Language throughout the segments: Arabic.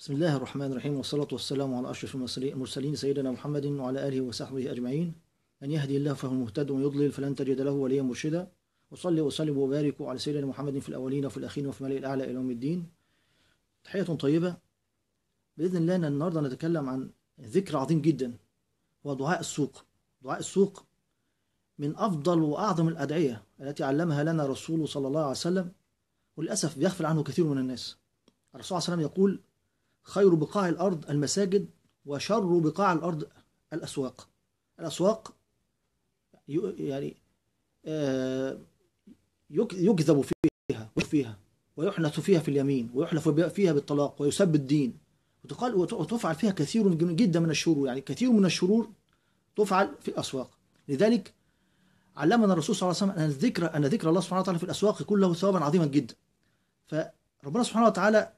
بسم الله الرحمن الرحيم والصلاة والسلام على أشرف المرسلين سيدنا محمد وعلى آله وصحبه أجمعين من يهدي الله فهو المهتد ومن يضلل فلن تجد له وليا مرشدا وصلي وسلم وبارك على سيدنا محمد في الأولين وفي الأخير وفي ملئ الأعلى إلى يوم الدين تحية طيبة بإذن الله النهاردة نتكلم عن ذكر عظيم جدا هو دعاء السوق دعاء السوق من أفضل وأعظم الأدعية التي علمها لنا رسول صلى الله عليه وسلم وللأسف بيغفل عنه كثير من الناس الرسول صلى الله عليه وسلم يقول خير بقاع الأرض المساجد وشر بقاع الأرض الأسواق الأسواق يعني آه، يكذب فيها فيها ويحنث فيها في اليمين ويحلف فيها بالطلاق ويسب الدين وتقال وتفعل فيها كثير جدا من الشرور يعني كثير من الشرور تفعل في الأسواق لذلك علمنا الرسول صلى الله عليه وسلم أن ذكر أن ذكر الله سبحانه وتعالى في الأسواق يكون له ثوابا عظيما جدا فربنا سبحانه وتعالى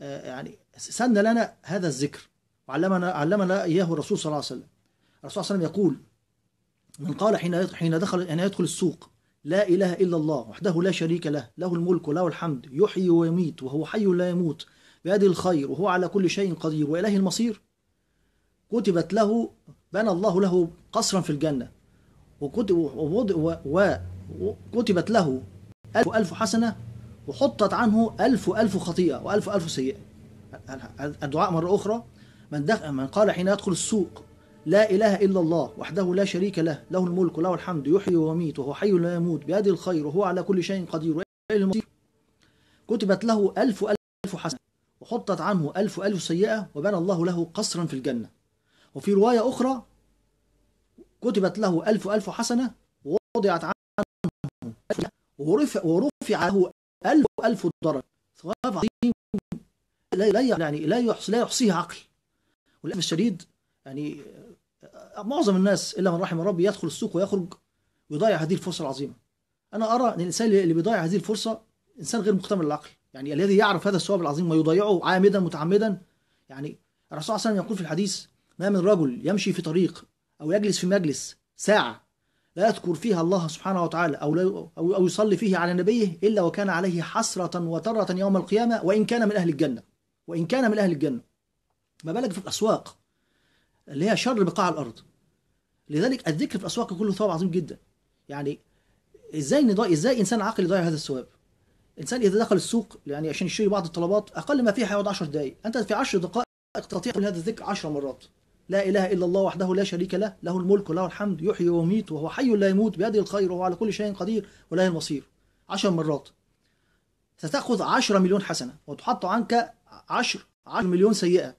آه، يعني سن لنا هذا الذكر وعلمنا علمنا اياه الرسول صلى الله عليه وسلم الرسول صلى الله عليه وسلم يقول من قال حين حين دخل حين يدخل السوق لا اله الا الله وحده لا شريك له له الملك وله الحمد يحيي ويميت وهو حي لا يموت بيده الخير وهو على كل شيء قدير واله المصير كتبت له بنى الله له قصرا في الجنه وكتبت له ألف ألف حسنة وحطت عنه ألف ألف خطيئة وألف ألف سيئة الدعاء مرة أخرى من, دخل من قال حين يدخل السوق لا إله إلا الله وحده لا شريك له له الملك وله الحمد يحيي ويميت وهو حي لا يموت بيده الخير وهو على كل شيء قدير كتبت له ألف ألف حسنة وحطت عنه ألف ألف سيئة وبنى الله له قصرا في الجنة وفي رواية أخرى كتبت له ألف ألف حسنة ووضعت عنه ورفع له ألف ألف درجة ثواب عظيم لا لا يعني لا يحصي لا يحصيه عقل وللأسف الشديد يعني آه، معظم الناس إلا من رحم ربي يدخل السوق ويخرج ويضيع هذه الفرصة العظيمة أنا أرى أن الإنسان اللي بيضيع هذه الفرصة إنسان غير مكتمل العقل يعني الذي يعرف هذا الثواب العظيم ويضيعه عامدا متعمدا يعني الرسول صلى الله عليه وسلم يقول في الحديث ما من رجل يمشي في طريق أو يجلس في مجلس ساعة لا يذكر فيها الله سبحانه وتعالى أو, أو, أو يصلي فيه على نبيه إلا وكان عليه حسرة وترة يوم القيامة وإن كان من أهل الجنة وإن كان من أهل الجنة ما بالك في الأسواق اللي هي شر بقاع الأرض لذلك الذكر في الأسواق كله ثواب عظيم جدا يعني إزاي نضايق إزاي إنسان عاقل يضيع هذا الثواب إنسان إذا دخل السوق يعني عشان يشتري بعض الطلبات أقل ما فيه هيقعد 10 دقايق أنت في 10 دقائق تستطيع هذا الذكر 10 مرات لا إله إلا الله وحده لا شريك له له الملك وله الحمد يحيي ويميت وهو حي لا يموت بيده الخير وهو على كل شيء قدير وله المصير عشر مرات ستأخذ عشرة مليون حسنة وتحط عنك عشر عشر مليون سيئة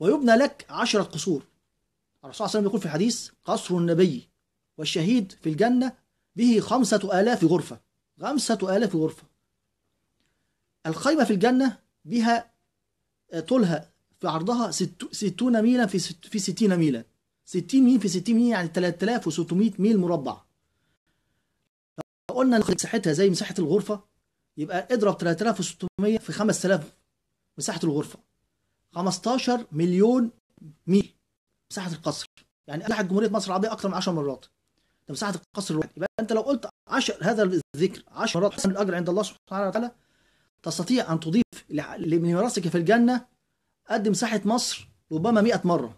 ويبنى لك عشرة قصور الرسول صلى الله عليه وسلم يقول في الحديث قصر النبي والشهيد في الجنة به خمسة آلاف غرفة خمسة آلاف غرفة الخيمة في الجنة بها طولها في عرضها 60 ميلا في في 60 ميلا 60 ميل في 60 ميل يعني 3600 ميل مربع لو قلنا مساحتها زي مساحه الغرفه يبقى اضرب 3600 في 5000 مساحه الغرفه 15 مليون ميل مساحه القصر يعني مساحه جمهوريه مصر العربيه اكثر من 10 مرات ده مساحه القصر الواحد يبقى انت لو قلت 10 هذا الذكر 10 مرات حسن الاجر عند الله سبحانه وتعالى تستطيع ان تضيف لميراثك في الجنه قد مساحه مصر ربما 100 مره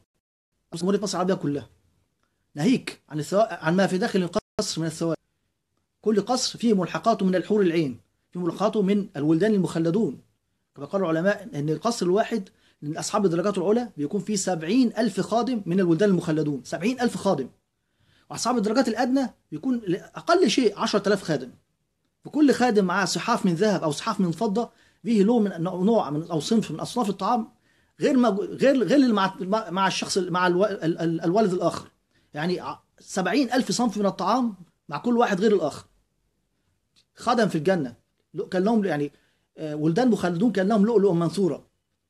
جمهوريه مصر العربيه كلها ناهيك عن الثواب عن ما في داخل القصر من الثواب كل قصر فيه ملحقاته من الحور العين فيه ملحقاته من الولدان المخلدون كما قال العلماء ان القصر الواحد لأصحاب الدرجات العلى بيكون فيه سبعين ألف خادم من الولدان المخلدون سبعين ألف خادم وأصحاب الدرجات الأدنى بيكون أقل شيء عشرة آلاف خادم وكل خادم معاه صحاف من ذهب أو صحاف من فضة فيه له من نوع من أو صنف من أصناف الطعام غير ما غير غير مع مع الشخص مع الوالد الاخر يعني سبعين ألف صنف من الطعام مع كل واحد غير الآخر خدم في الجنة كان لهم يعني آه، ولدان مخلدون كان لهم لؤلؤ منثورة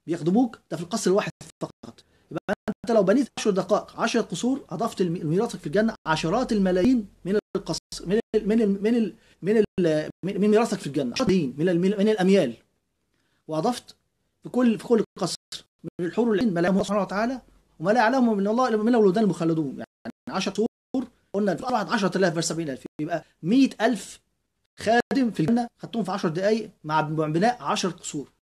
بيخدموك ده في القصر الواحد فقط يبقى أنت لو بنيت 10 دقائق 10 قصور أضفت لميراثك في الجنة عشرات الملايين من القصر من الـ من الـ من الـ من الـ من ميراثك في الجنة عشرات من من الأميال وأضفت في كل في كل قصر من الحور العين ما لا الله سبحانه وتعالى وما لا يعلمه من الله الا من الولدان المخلدون يعني 10 شهور قلنا في 10000 بس 70000 يبقى 100000 خادم في الجنه خدتهم في 10 دقائق مع بناء 10 قصور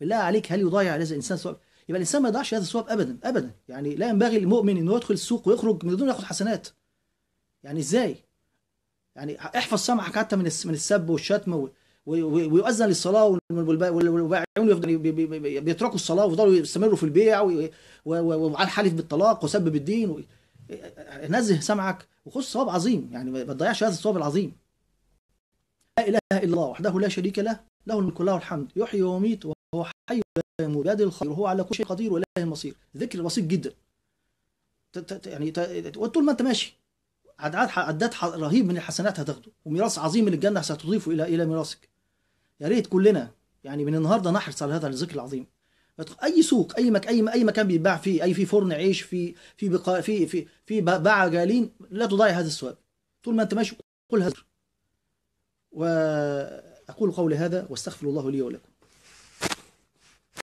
بالله عليك هل يضيع هذا الانسان ثواب يبقى الانسان ما يضيعش هذا الثواب ابدا ابدا يعني لا ينبغي للمؤمن انه يدخل السوق ويخرج من دون ياخذ حسنات يعني ازاي يعني احفظ سمعك حتى من من السب والشتم ويؤذن للصلاه والبائعون بيتركوا الصلاه ويفضلوا يستمروا في البيع ومعاه حلف بالطلاق وسبب الدين نزه سمعك وخذ صواب عظيم يعني ما تضيعش هذا الصواب العظيم لا اله الا الله وحده لا شريك له له الملك وله الحمد يحيي ويميت وهو حي لا يموت الخير وهو على كل شيء قدير واليه المصير ذكر بسيط جدا يعني طول ما انت ماشي عداد عداد رهيب من الحسنات هتاخده وميراث عظيم من الجنه ستضيفه الى الى ميراثك يا ريت كلنا يعني من النهارده نحرص على هذا الذكر العظيم اي سوق اي مك اي اي مكان بيتباع فيه اي في فرن عيش في في بقاء في في في باع جالين لا تضيع هذا الثواب طول ما انت ماشي قل هذا واقول قولي هذا واستغفر الله لي ولكم